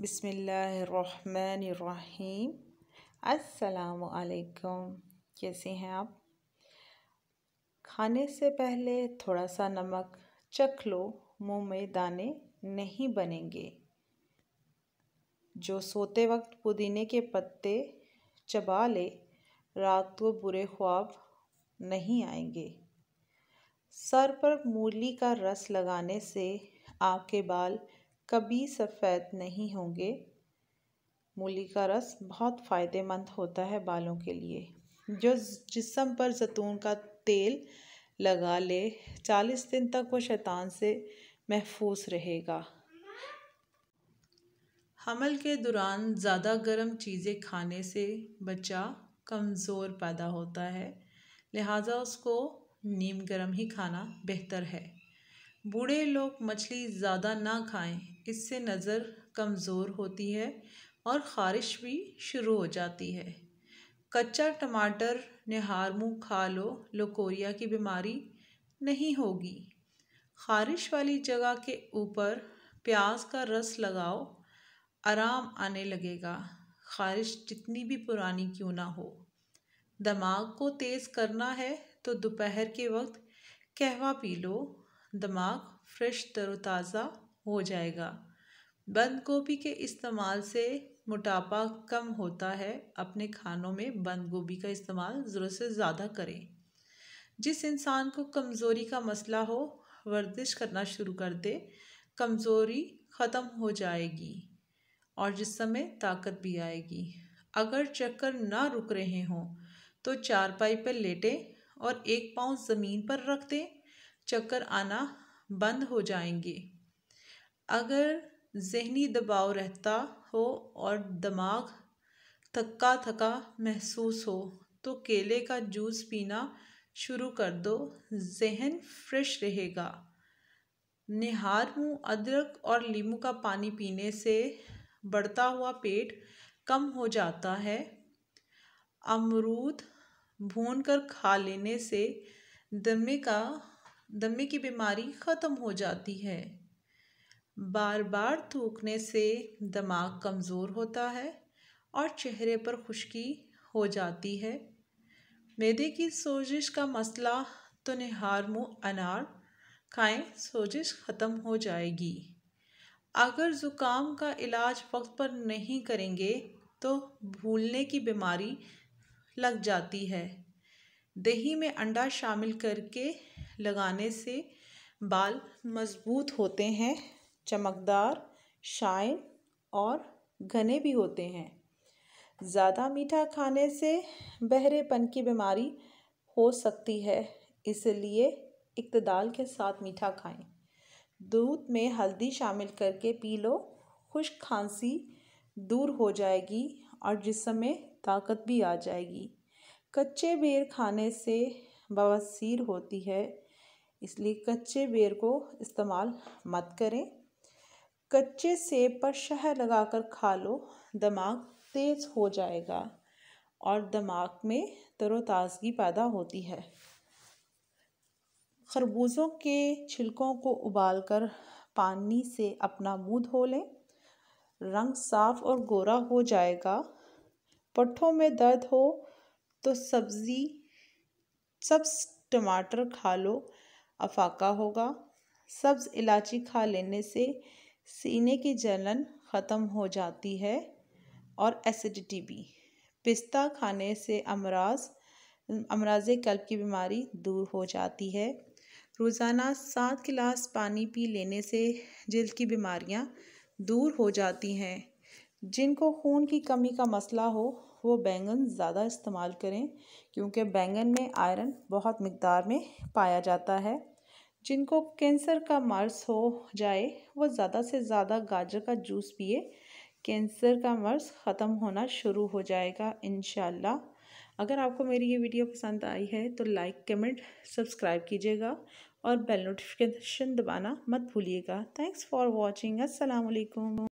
बिसमीम असलकुम कैसे हैं आप खाने से पहले थोड़ा सा नमक चख लो मुँह में दाने नहीं बनेंगे जो सोते वक्त पुदीने के पत्ते चबा ले रात को बुरे ख्वाब नहीं आएंगे सर पर मूली का रस लगाने से आपके बाल कभी सफ़ेद नहीं होंगे मूली का रस बहुत फ़ायदेमंद होता है बालों के लिए जो जिसम पर जैतून का तेल लगा ले चालीस दिन तक वो शैतान से महफूज रहेगा हमल के दौरान ज़्यादा गर्म चीज़ें खाने से बच्चा कमज़ोर पैदा होता है लिहाजा उसको नीम गर्म ही खाना बेहतर है बूढ़े लोग मछली ज़्यादा ना खाएं इससे नज़र कमज़ोर होती है और ख़ारिश भी शुरू हो जाती है कच्चा टमाटर निहार मुँह खा लो लोकोरिया की बीमारी नहीं होगी ख़ारिश वाली जगह के ऊपर प्याज का रस लगाओ आराम आने लगेगा ख़ारिश जितनी भी पुरानी क्यों ना हो दिमाग को तेज़ करना है तो दोपहर के वक्त कहवा पी लो दिमाग फ्रेश तरोताज़ा हो जाएगा बंद गोभी के इस्तेमाल से मोटापा कम होता है अपने खानों में बंद गोभी का इस्तेमाल ज़रूरत से ज़्यादा करें जिस इंसान को कमज़ोरी का मसला हो वर्जिश करना शुरू कर दे कमज़ोरी ख़त्म हो जाएगी और जिस समय ताकत भी आएगी अगर चक्कर ना रुक रहे हों तो चारपाई पर लेटें और एक पाँव ज़मीन पर रख दें चक्कर आना बंद हो जाएंगे अगर जहनी दबाव रहता हो और दिमाग थका थका महसूस हो तो केले का जूस पीना शुरू कर दो जहन फ्रेश रहेगा निहार मुँह अदरक और नींबू का पानी पीने से बढ़ता हुआ पेट कम हो जाता है अमरूद भून कर खा लेने से दमे का दमे की बीमारी ख़त्म हो जाती है बार बार थूकने से दिमाग कमज़ोर होता है और चेहरे पर खुश्की हो जाती है मैदे की सोजिश का मसला तो निहार मुँह अनार खाएं सोजिश ख़त्म हो जाएगी अगर ज़ुकाम का इलाज वक्त पर नहीं करेंगे तो भूलने की बीमारी लग जाती है दही में अंडा शामिल करके लगाने से बाल मज़बूत होते हैं चमकदार शाइन और घने भी होते हैं ज़्यादा मीठा खाने से बहरेपन की बीमारी हो सकती है इसलिए इक्तदाल के साथ मीठा खाएं दूध में हल्दी शामिल करके पी लो खुश्क खांसी दूर हो जाएगी और जिसमें ताकत भी आ जाएगी कच्चे बेर खाने से बवासीर होती है इसलिए कच्चे बेर को इस्तेमाल मत करें कच्चे सेब पर शह लगाकर खा लो दिमाग तेज़ हो जाएगा और दिमाग में तरोताज़गी पैदा होती है खरबूजों के छिलकों को उबालकर पानी से अपना मुंह धो लें रंग साफ और गोरा हो जाएगा पट्ठों में दर्द हो तो सब्ज़ी सब्स टमाटर खा लो अफाका होगा सब्ज़ इलायची खा लेने से सीने की जलन ख़त्म हो जाती है और एसिडिटी भी पिस्ता खाने से अमराज अमराज कल्ब की बीमारी दूर हो जाती है रोज़ाना सात गिलास पानी पी लेने से जल्द की बीमारियां दूर हो जाती हैं जिनको खून की कमी का मसला हो वो बैंगन ज़्यादा इस्तेमाल करें क्योंकि बैंगन में आयरन बहुत मकदार में पाया जाता है जिनको कैंसर का मर्स हो जाए वो ज़्यादा से ज़्यादा गाजर का जूस पिए कैंसर का मर्स ख़त्म होना शुरू हो जाएगा इन अगर आपको मेरी ये वीडियो पसंद आई है तो लाइक कमेंट सब्सक्राइब कीजिएगा और बेल नोटिफिकेशन दबाना मत भूलिएगा थैंक्स फॉर वॉचिंग असलकुम